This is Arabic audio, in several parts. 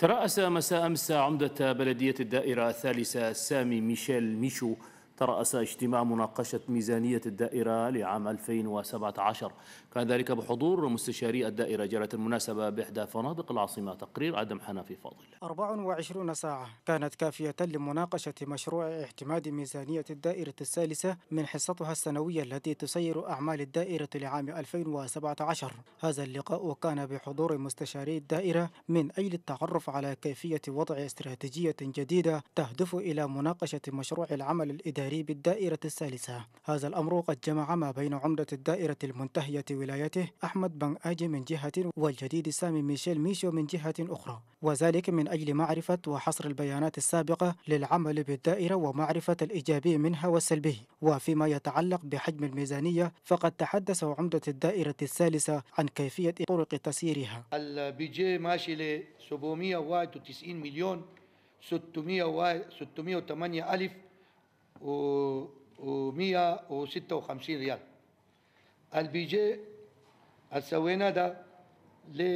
ترأس مساء أمس عمدة بلدية الدائرة الثالثة سامي ميشيل ميشو ترأس اجتماع مناقشة ميزانية الدائرة لعام 2017 كان ذلك بحضور مستشاري الدائرة جرت المناسبة بإحدى فنادق العاصمة تقرير عدم حنفي فاضل 24 ساعة كانت كافية لمناقشة مشروع اعتماد ميزانية الدائرة الثالثة من حصتها السنوية التي تسير أعمال الدائرة لعام 2017 هذا اللقاء كان بحضور مستشاري الدائرة من أجل التعرف على كيفية وضع استراتيجية جديدة تهدف إلى مناقشة مشروع العمل الإداري الإداري بالدائرة الثالثة هذا الأمر قد جمع ما بين عمدة الدائرة المنتهية ولايته أحمد بن آجي من جهة والجديد سامي ميشيل ميشو من جهة أخرى وذلك من أجل معرفة وحصر البيانات السابقة للعمل بالدائرة ومعرفة الإيجابي منها والسلبي وفيما يتعلق بحجم الميزانية فقد تحدث عمدة الدائرة الثالثة عن كيفية طرق تسييرها البيجي ماشي ل 791 مليون 608 ألف و156 ريال البيجي اللي سوينا ده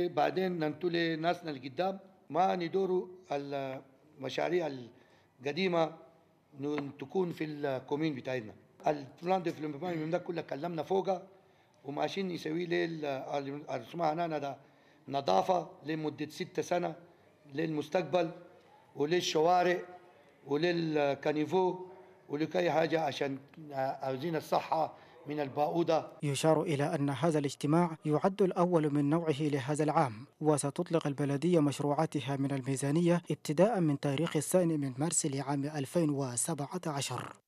بعدين ننتولي ناسنا القدام ما ندوروا المشاريع القديمه تكون في الكومين بتاعنا البلان من ده كله كلمنا فوقه وماشيين يسوي لي الرسمة هنا ده نظافه لمده ستة سنه للمستقبل وللشوارع وللكانيفو ولكي حاجة عشان أوزين الصحة من الباؤدة يشار إلى أن هذا الاجتماع يعد الأول من نوعه لهذا العام وستطلق البلدية مشروعاتها من الميزانية ابتداء من تاريخ الثاني من مارس لعام 2017